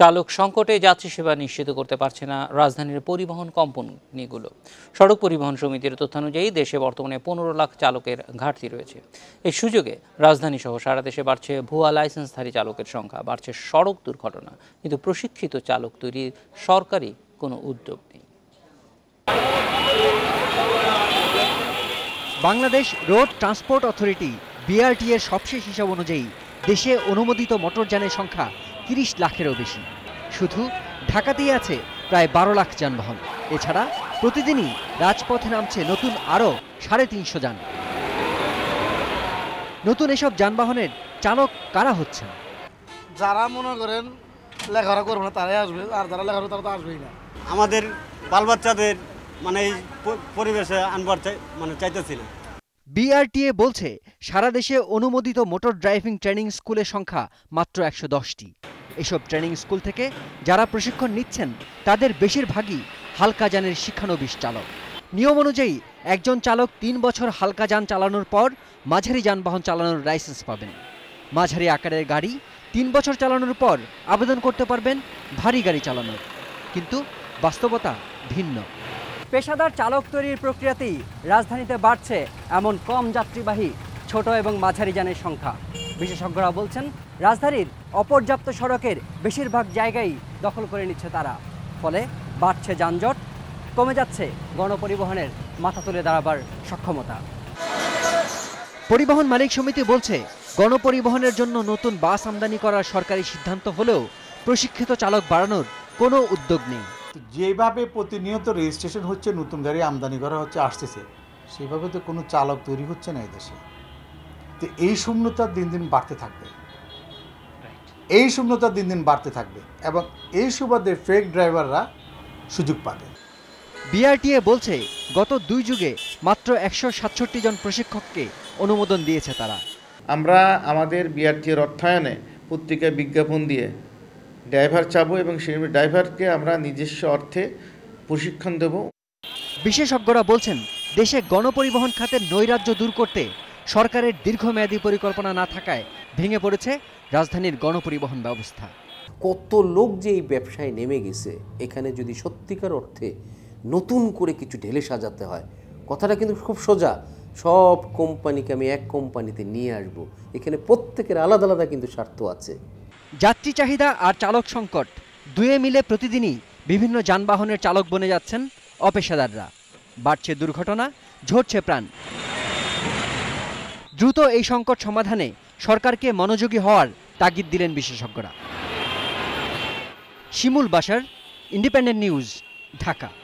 চালক সংকটে যাত্রী সেবা নিশ্চিত করতে পারছে না রাজধানীর পরিবহন কোম্পানিগুলো সড়ক পরিবহন সমিতির তথ্য অনুযায়ী দেশে বর্তমানে পনেরো লাখ চালকের ঘাটতি রয়েছে এই সুযোগে রাজধানী সহ সারা দেশে বাড়ছে ভুয়া লাইসেন্সধারী চালকের সংখ্যা বাড়ছে সড়ক দুর্ঘটনা কিন্তু প্রশিক্ষিত চালক তৈরির সরকারি কোনো উদ্যোগ নেই Bangladesh road transport authority BRT এর সবশেষ হিসাব অনুযায়ী দেশে অনুমোদিত মোটরযানের সংখ্যা তিরিশ লাখেরও বেশি শুধু ঢাকাতেই আছে প্রায় বারো লাখ যানবাহন এছাড়া প্রতিদিনই রাজপথে নামছে নতুন আরও সাড়ে তিনশো যান নতুন এসব যানবাহনের চালক কারা হচ্ছেন যারা মনে করেন লেখাপড়া করবে না তারাই আসবে আর যারা লেখাপড়া তারা তো আসবেই না আমাদের বাল বাচ্চাদের মানে এই পরিবেশে আনবার চাই মানে চাইতেছি না বিআরটিএ বলছে সারা দেশে অনুমোদিত মোটর ড্রাইভিং ট্রেনিং স্কুলের সংখ্যা মাত্র একশো দশটি এসব ট্রেনিং স্কুল থেকে যারা প্রশিক্ষণ নিচ্ছেন তাদের বেশিরভাগই হালকা যানের শিক্ষানবিশ চালক নিয়ম অনুযায়ী একজন চালক তিন বছর হালকা যান চালানোর পর মাঝারি যানবাহন চালানোর লাইসেন্স পাবেন মাঝারি আকারের গাড়ি তিন বছর চালানোর পর আবেদন করতে পারবেন ভারী গাড়ি চালানোর কিন্তু বাস্তবতা ভিন্ন পেশাদার চালক তৈরির প্রক্রিয়াতেই রাজধানীতে বাড়ছে এমন কম যাত্রীবাহী ছোট এবং মাঝারি যানের সংখ্যা বিশেষজ্ঞরা বলছেন রাজধানীর অপর্যাপ্ত সড়কের বেশিরভাগ জায়গায় দখল করে নিচ্ছে তারা ফলে বাড়ছে যানজট কমে যাচ্ছে গণপরিবহনের মাথা তুলে দাঁড়াবার সক্ষমতা পরিবহন মালিক সমিতি বলছে গণপরিবহনের জন্য নতুন বাস আমদানি করার সরকারি সিদ্ধান্ত হলেও প্রশিক্ষিত চালক বাড়ানোর কোনো উদ্যোগ নেই যেভাবে প্রতিনিয়ত রেজিস্ট্রেশন হচ্ছে নতুন গাড়ি আমদানি করা হচ্ছে আসতেছে সেভাবে তো কোনো চালক তৈরি হচ্ছে না দেশে তো এই শূন্যতা দিন দিন বাড়তে থাকবে এই শূন্যতা দিন দিন বাড়তে থাকবে এবং এই সুবাদে ফেক ড্রাইভাররা সুযোগ পাবে বিআরটিএ বলছে গত দুই যুগে মাত্র একশো সাতষট্টি জন প্রশিক্ষককে অনুমোদন দিয়েছে তারা আমরা আমাদের বিআরটিএর অর্থায়নে পত্রিকায় বিজ্ঞাপন দিয়ে ড্রাইভার চাবো এবং সেই ড্রাইভারকে আমরা নিজস্ব অর্থে প্রশিক্ষণ দেব বিশেষজ্ঞরা বলছেন দেশে গণপরিবহন খাতের নৈরাজ্য দূর করতে সরকারের দীর্ঘমেয়াদী পরিকল্পনা না থাকায় ভেঙে পড়েছে রাজধানীর গণপরিবহন ব্যবস্থা কত লোক যে এই ব্যবসায় নেমে গেছে এখানে যদি সত্যিকার অর্থে নতুন করে কিছু ঢেলে সাজাতে হয় কথাটা কিন্তু খুব সোজা সব কোম্পানিকে আমি এক কোম্পানিতে নিয়ে আসব এখানে প্রত্যেকের আলাদা আলাদা কিন্তু স্বার্থ আছে যাত্রী চাহিদা আর চালক সংকট দুয়ে মিলে প্রতিদিনই বিভিন্ন যানবাহনের চালক বনে যাচ্ছেন অপেশাদাররা বাড়ছে দুর্ঘটনা ঝরছে প্রাণ দ্রুত এই সংকট সমাধানে সরকারকে মনোযোগী হওয়ার তাগিদ দিলেন বিশেষজ্ঞরা শিমুল বাসার ইন্ডিপেন্ডেন্ট নিউজ ঢাকা